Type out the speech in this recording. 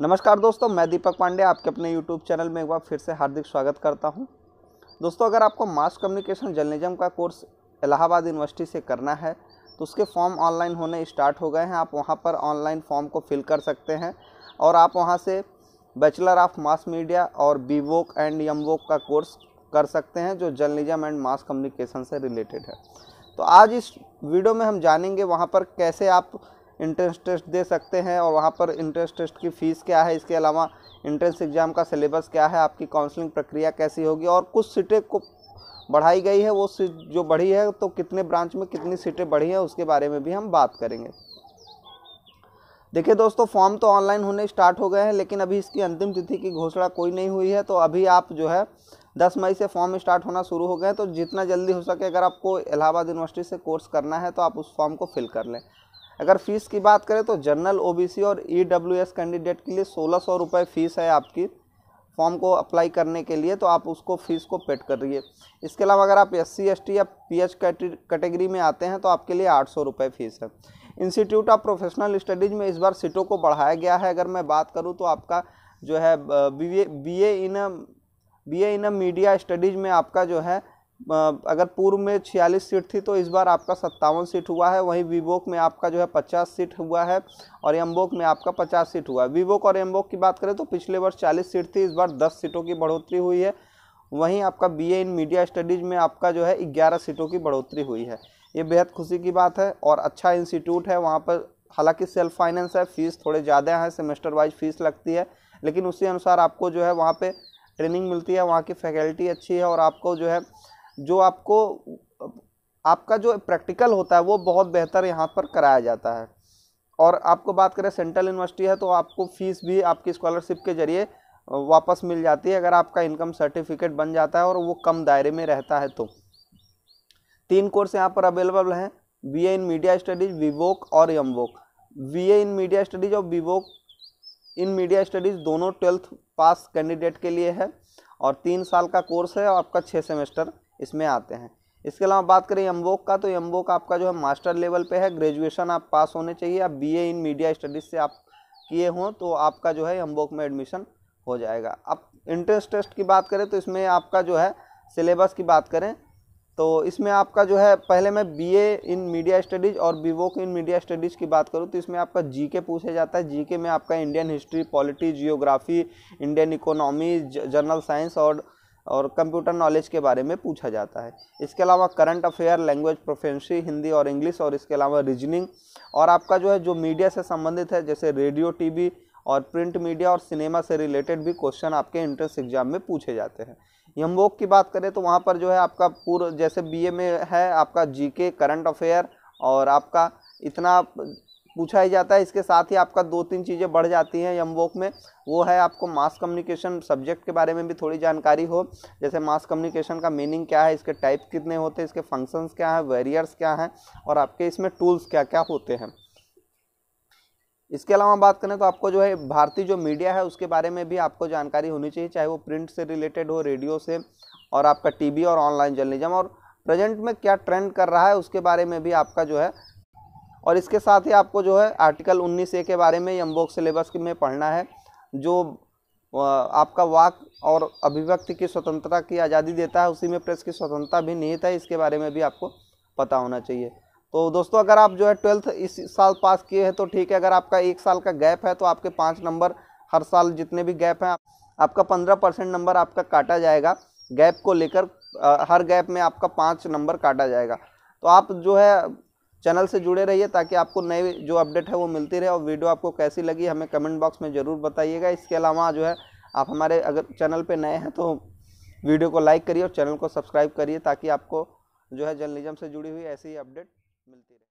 नमस्कार दोस्तों मैं दीपक पांडे आपके अपने यूट्यूब चैनल में एक बार फिर से हार्दिक स्वागत करता हूं दोस्तों अगर आपको मास कम्युनिकेशन जर्नलिज्म का कोर्स इलाहाबाद यूनिवर्सिटी से करना है तो उसके फॉर्म ऑनलाइन होने स्टार्ट हो गए हैं आप वहाँ पर ऑनलाइन फॉर्म को फिल कर सकते हैं और आप वहाँ से बैचलर ऑफ मास मीडिया और बी एंड यमवोक का कोर्स कर सकते हैं जो जर्नलिज्म एंड मास कम्युनिकेशन से रिलेटेड है तो आज इस वीडियो में हम जानेंगे वहाँ पर कैसे आप इंट्रेंस टेस्ट दे सकते हैं और वहाँ पर इंट्रेंस टेस्ट की फ़ीस क्या है इसके अलावा इंट्रेंस एग्ज़ाम का सिलेबस क्या है आपकी काउंसलिंग प्रक्रिया कैसी होगी और कुछ सीटें को बढ़ाई गई है वो सीट जो बढ़ी है तो कितने ब्रांच में कितनी सीटें बढ़ी हैं उसके बारे में भी हम बात करेंगे देखिए दोस्तों फॉर्म तो ऑनलाइन होने स्टार्ट हो गए हैं लेकिन अभी इसकी अंतिम तिथि की घोषणा कोई नहीं हुई है तो अभी आप जो है 10 मई से फॉर्म स्टार्ट होना शुरू हो गए तो जितना जल्दी हो सके अगर आपको इलाहाबाद यूनिवर्सिटी से कोर्स करना है तो आप उस फॉर्म को फिल कर लें अगर फीस की बात करें तो जनरल ओबीसी और ईडब्ल्यूएस कैंडिडेट के लिए सोलह सौ रुपये फ़ीस है आपकी फॉर्म को अप्लाई करने के लिए तो आप उसको फीस को पेड करिए इसके अलावा अगर आप एस सी या पी एच कैटेगरी में आते हैं तो आपके लिए आठ सौ रुपये फ़ीस है इंस्टीट्यूट ऑफ प्रोफेशनल स्टडीज़ में इस बार सीटों को बढ़ाया गया है अगर मैं बात करूँ तो आपका जो है B A in B A in media studies में आपका जो है अगर पूर्व में छियालीस सीट थी तो इस बार आपका सत्तावन सीट हुआ है वहीं वीवोक में आपका जो है पचास सीट हुआ है और एम्बोक में आपका पचास सीट हुआ है विवोक और एम्बोक की बात करें तो पिछले वर्ष चालीस सीट थी इस बार दस सीटों की बढ़ोतरी हुई है वहीं आपका बीए इन मीडिया स्टडीज़ में आपका जो है ग्यारह सीटों की बढ़ोतरी हुई है ये बेहद खुशी की बात है और अच्छा इंस्टीट्यूट है वहाँ पर हालांकि सेल्फ फाइनेंस है फ़ीस थोड़े ज़्यादा हैं सेमेस्टर वाइज फ़ीस लगती है लेकिन उसी अनुसार आपको जो है वहाँ पर ट्रेनिंग मिलती है वहाँ की फैकल्टी अच्छी है और आपको जो है जो आपको आपका जो प्रैक्टिकल होता है वो बहुत बेहतर यहाँ पर कराया जाता है और आपको बात करें सेंट्रल यूनिवर्सिटी है तो आपको फ़ीस भी आपकी स्कॉलरशिप के ज़रिए वापस मिल जाती है अगर आपका इनकम सर्टिफिकेट बन जाता है और वो कम दायरे में रहता है तो तीन कोर्स यहाँ पर अवेलेबल हैं B in media studies B Voc और M B in media studies और विवोक इन मीडिया स्टडीज़ दोनों ट्वेल्थ पास कैंडिडेट के लिए है और तीन साल का कोर्स है और आपका छः सेमेस्टर इसमें आते हैं इसके अलावा बात करें यम्बोक का तो यम्बोक आपका जो है मास्टर लेवल पे है ग्रेजुएशन आप पास होने चाहिए आप बीए इन मीडिया स्टडीज़ से आप किए हों तो आपका जो है यम्बोक में एडमिशन हो जाएगा अब इंट्रेंस टेस्ट की बात करें तो इसमें आपका जो है सिलेबस की बात करें तो इसमें आपका जो है पहले मैं बी इन मीडिया स्टडीज़ और बीवोक इन मीडिया स्टडीज़ की बात करूँ तो इसमें आपका जी पूछा जाता है जी में आपका Indian history polity geography Indian economy general science और और कंप्यूटर नॉलेज के बारे में पूछा जाता है इसके अलावा current affair language proficiency Hindi और इंग्लिश और इसके अलावा रीजनिंग और आपका जो है जो मीडिया से संबंधित है जैसे रेडियो टीवी और प्रिंट मीडिया और सिनेमा से रिलेटेड भी क्वेश्चन आपके एंट्रेंस एग्जाम में पूछे जाते हैं यमवोक की बात करें तो वहाँ पर जो है आपका पूर्व जैसे बीए में है आपका जीके करंट अफेयर और आपका इतना पूछा ही जाता है इसके साथ ही आपका दो तीन चीज़ें बढ़ जाती हैं यमवोक में वो है आपको मास कम्युनिकेशन सब्जेक्ट के बारे में भी थोड़ी जानकारी हो जैसे मास कम्युनिकेशन का मीनिंग क्या है इसके टाइप कितने होते हैं इसके फंक्शंस क्या हैं वेरियर्स क्या हैं और आपके इसमें टूल्स क्या क्या होते हैं इसके अलावा बात करें तो आपको जो है भारतीय जो मीडिया है उसके बारे में भी आपको जानकारी होनी चाहिए चाहे वो प्रिंट से रिलेटेड हो रेडियो से और आपका टी और ऑनलाइन जर्नलिज्म और प्रेजेंट में क्या ट्रेंड कर रहा है उसके बारे में भी आपका जो है और इसके साथ ही आपको जो है आर्टिकल उन्नीस ए के बारे में यम्बोक सिलेबस में पढ़ना है जो आपका वाक और अभिव्यक्ति की स्वतंत्रता की आज़ादी देता है उसी में प्रेस की स्वतंत्रता भी निहित है इसके बारे में भी आपको पता होना चाहिए तो दोस्तों अगर आप जो है ट्वेल्थ इस साल पास किए हैं तो ठीक है अगर आपका एक साल का गैप है तो आपके पाँच नंबर हर साल जितने भी गैप हैं आपका पंद्रह परसेंट नंबर आपका काटा जाएगा गैप को लेकर हर गैप में आपका पाँच नंबर काटा जाएगा तो आप जो है चैनल से जुड़े रहिए ताकि आपको नए जो अपडेट है वो मिलती रहे और वीडियो आपको कैसी लगी हमें कमेंट बॉक्स में ज़रूर बताइएगा इसके अलावा जो है आप हमारे अगर चैनल पर नए हैं तो वीडियो को लाइक करिए और चैनल को सब्सक्राइब करिए ताकि आपको जो है जर्नलिज्म से जुड़ी हुई ऐसी ही अपडेट मिलती रहे